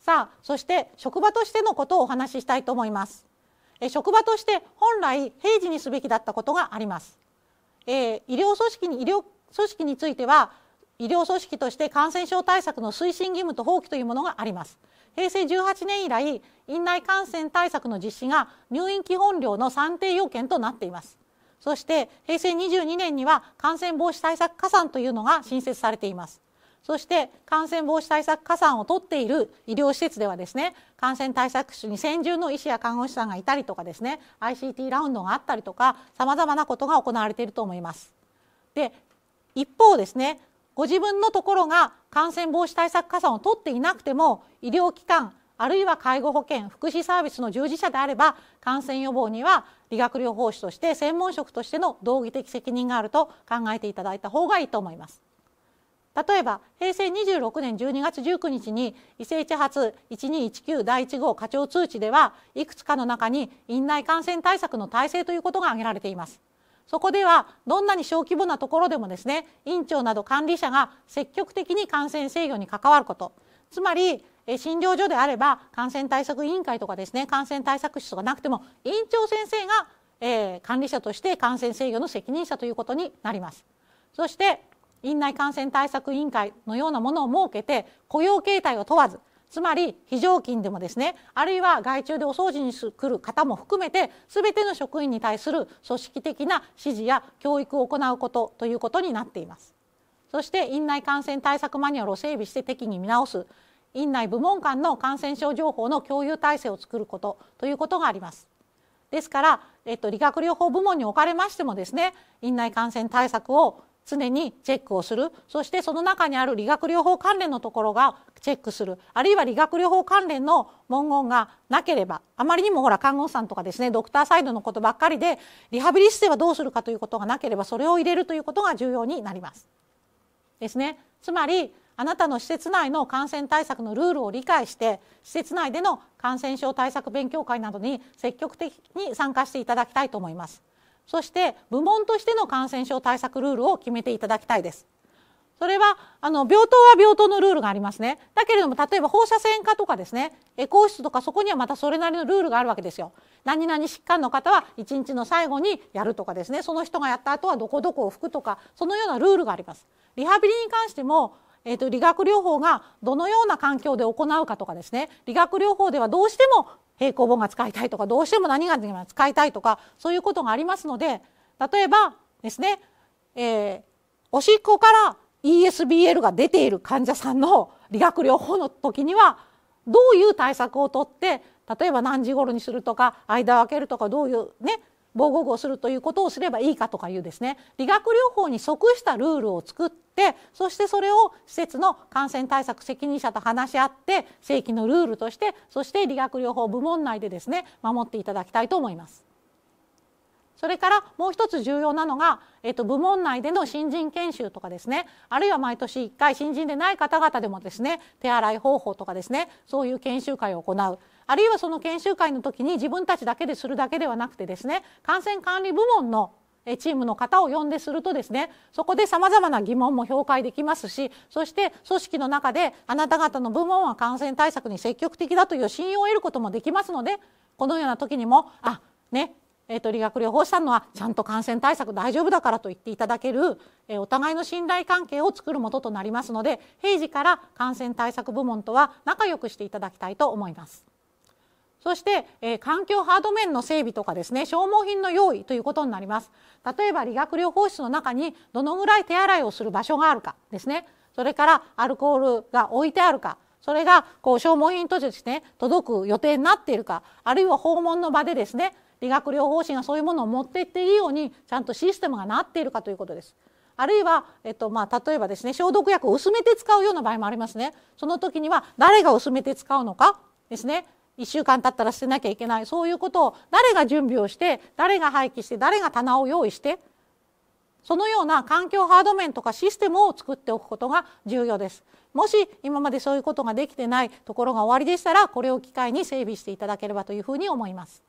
さあそして職場としてのことをお話ししたいと思います職場として本来平時にすべきだったことがあります、えー、医療組織に医療組織については医療組織として感染症対策の推進義務と放棄というものがあります平成18年以来院内感染対策の実施が入院基本料の算定要件となっていますそして平成22年には感染防止対策加算というのが新設されていますそして感染防止対策加算を取っている医療施設ではですね感染対策室に専従の医師や看護師さんがいたりとかですね ICT ラウンドがあったりとかさまざまなことが行われていると思います。で一方ですねご自分のところが感染防止対策加算を取っていなくても医療機関あるいは介護保険福祉サービスの従事者であれば感染予防には理学療法士として専門職としての道義的責任があると考えていただいた方がいいと思います。例えば平成26年12月19日に伊勢地発1219第1号課長通知ではいくつかの中に院内感染対策の体制ということが挙げられています。そこではどんなに小規模なところでもですね院長など管理者が積極的に感染制御に関わることつまり診療所であれば感染対策委員会とかですね感染対策室がなくても院長先生が、えー、管理者として感染制御の責任者ということになります。そして院内感染対策委員会のようなものを設けて雇用形態を問わずつまり非常勤でもですねあるいは外注でお掃除に来る方も含めて全ての職員に対する組織的な指示や教育を行うことということになっていますそして院内感染対策マニュアルを整備して適宜見直す院内部門間の感染症情報の共有体制を作ることということがありますですから、えっと、理学療法部門におかれましてもですね院内感染対策を常にチェックをするそしてその中にある理学療法関連のところがチェックするあるいは理学療法関連の文言がなければあまりにもほら看護師さんとかですねドクターサイドのことばっかりでリハビリ室ではどうするかということがなければそれを入れるということが重要になります。ですね。つまりあなたの施設内の感染対策のルールを理解して施設内での感染症対策勉強会などに積極的に参加していただきたいと思います。そして部門としての感染症対策ルールを決めていただきたいです。それはあの病棟は病棟のルールがありますねだけれども例えば放射線科とかですねエコー室とかそこにはまたそれなりのルールがあるわけですよ何々疾患の方は1日の最後にやるとかですねその人がやった後はどこどこを拭くとかそのようなルールがありますリハビリに関してもえーと、理学療法がどのような環境で行うかとかですね理学療法ではどうしても平行棒が使いたいとかどうしても何が使いたいとかそういうことがありますので例えばですね、えー、おしっこから ESBL が出ている患者さんの理学療法の時にはどういう対策をとって例えば何時頃にするとか間を空けるとかどういうね防護具をするということをすればいいかとかいうですね理学療法に即したルールを作ってそしてそれを施設の感染対策責任者と話し合って正規のルールとしてそして理学療法部門内でですね守っていただきたいと思います。それからもう一つ重要なのが、えっと、部門内での新人研修とかですねあるいは毎年1回新人でない方々でもですね手洗い方法とかですねそういう研修会を行うあるいはその研修会の時に自分たちだけでするだけではなくてですね感染管理部門のチームの方を呼んでするとですねそこでさまざまな疑問も評価できますしそして組織の中であなた方の部門は感染対策に積極的だという信用を得ることもできますのでこのような時にもあねえーと、理学療法士さんのはちゃんと感染対策大丈夫だからと言っていただける、えー、お互いの信頼関係を作るもととなりますので平時から感染対策部門とは仲良くしていただきたいと思います。そして、えー、環境ハード面の整備とかですね消耗品の用意ということになります例えば理学療法室の中にどのぐらい手洗いをする場所があるかですねそれからアルコールが置いてあるかそれがこう消耗品として、ね、届く予定になっているかあるいは訪問の場でですね理学療法士がそういうものを持っていっていいようにちゃんとシステムがなっているかということです。あるいは、えっとまあ、例えばですね消毒薬を薄めて使うような場合もありますねその時には誰が薄めて使うのかですね1週間経ったら捨てなきゃいけないそういうことを誰が準備をして誰が廃棄して誰が棚を用意してそのような環境ハード面とかシステムを作っておくことが重要ですもし今までそういうことができてないところが終わりでしたらこれを機会に整備していただければというふうに思います。